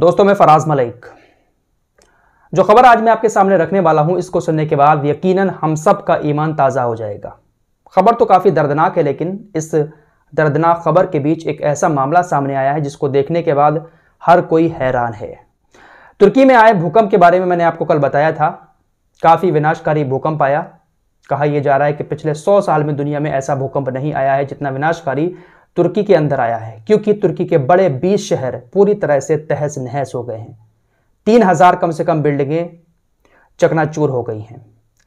दोस्तों मैं फराज मलिक जो खबर आज मैं आपके सामने रखने वाला हूं इसको सुनने के बाद यकीनन हम सब का ईमान ताज़ा हो जाएगा खबर तो काफ़ी दर्दनाक है लेकिन इस दर्दनाक खबर के बीच एक ऐसा मामला सामने आया है जिसको देखने के बाद हर कोई हैरान है तुर्की में आए भूकंप के बारे में मैंने आपको कल बताया था काफ़ी विनाशकारी भूकंप आया कहा यह जा रहा है कि पिछले सौ साल में दुनिया में ऐसा भूकंप नहीं आया है जितना विनाशकारी तुर्की के अंदर आया है क्योंकि तुर्की के बड़े 20 शहर पूरी तरह से तहस नहस हो गए हैं तीन हज़ार कम से कम बिल्डिंगें चकनाचूर हो गई हैं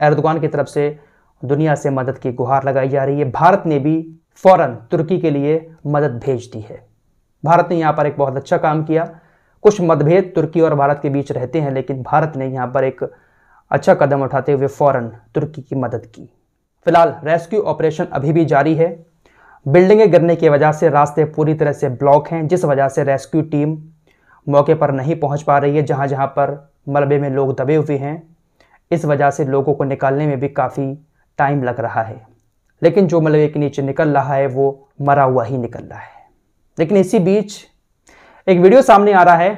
एर्दोगान की तरफ से दुनिया से मदद की गुहार लगाई जा रही है भारत ने भी फ़ौरन तुर्की के लिए मदद भेज दी है भारत ने यहाँ पर एक बहुत अच्छा काम किया कुछ मतभेद तुर्की और भारत के बीच रहते हैं लेकिन भारत ने यहाँ पर एक अच्छा कदम उठाते हुए फ़ौरन तुर्की की मदद की फिलहाल रेस्क्यू ऑपरेशन अभी भी जारी है बिल्डिंगें गिरने की वजह से रास्ते पूरी तरह से ब्लॉक हैं जिस वजह से रेस्क्यू टीम मौके पर नहीं पहुंच पा रही है जहां जहां पर मलबे में लोग दबे हुए हैं इस वजह से लोगों को निकालने में भी काफ़ी टाइम लग रहा है लेकिन जो मलबे के नीचे निकल रहा है वो मरा हुआ ही निकल रहा है लेकिन इसी बीच एक वीडियो सामने आ रहा है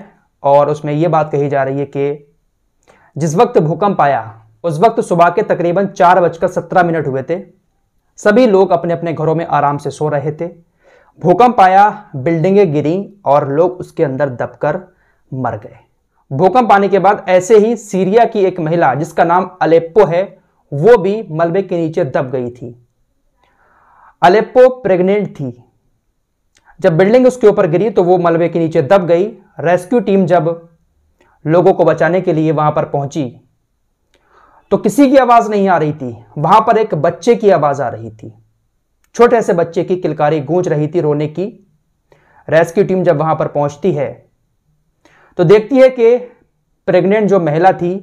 और उसमें ये बात कही जा रही है कि जिस वक्त भूकंप आया उस वक्त सुबह के तकरीबन चार बजकर सत्रह मिनट हुए थे सभी लोग अपने अपने घरों में आराम से सो रहे थे भूकंप आया बिल्डिंगें गिरी और लोग उसके अंदर दबकर मर गए भूकंप आने के बाद ऐसे ही सीरिया की एक महिला जिसका नाम अलेप्पो है वो भी मलबे के नीचे दब गई थी अलेप्पो प्रेग्नेंट थी जब बिल्डिंग उसके ऊपर गिरी तो वो मलबे के नीचे दब गई रेस्क्यू टीम जब लोगों को बचाने के लिए वहां पर पहुंची तो किसी की आवाज नहीं आ रही थी वहां पर एक बच्चे की आवाज आ रही थी छोटे से बच्चे की किलकारी गूंज रही थी रोने की रेस्क्यू टीम जब वहां पर पहुंचती है तो देखती है कि प्रेग्नेंट जो महिला थी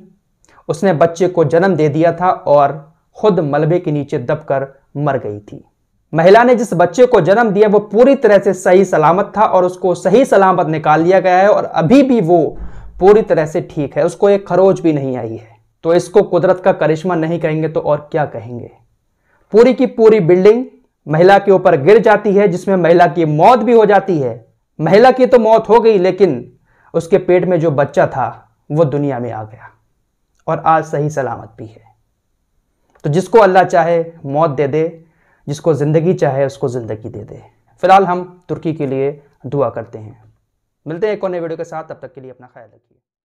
उसने बच्चे को जन्म दे दिया था और खुद मलबे के नीचे दबकर मर गई थी महिला ने जिस बच्चे को जन्म दिया वो पूरी तरह से सही सलामत था और उसको सही सलामत निकाल लिया गया है और अभी भी वो पूरी तरह से ठीक है उसको एक खरोच भी नहीं आई है तो इसको कुदरत का करिश्मा नहीं कहेंगे तो और क्या कहेंगे पूरी की पूरी बिल्डिंग महिला के ऊपर गिर जाती है जिसमें महिला की मौत भी हो जाती है महिला की तो मौत हो गई लेकिन उसके पेट में जो बच्चा था वो दुनिया में आ गया और आज सही सलामत भी है तो जिसको अल्लाह चाहे मौत दे दे जिसको ज़िंदगी चाहे उसको ज़िंदगी दे दे फ़िलहाल हम तुर्की के लिए दुआ करते हैं मिलते हैं एक और नए वीडियो के साथ तब तक के लिए अपना ख्याल रखिए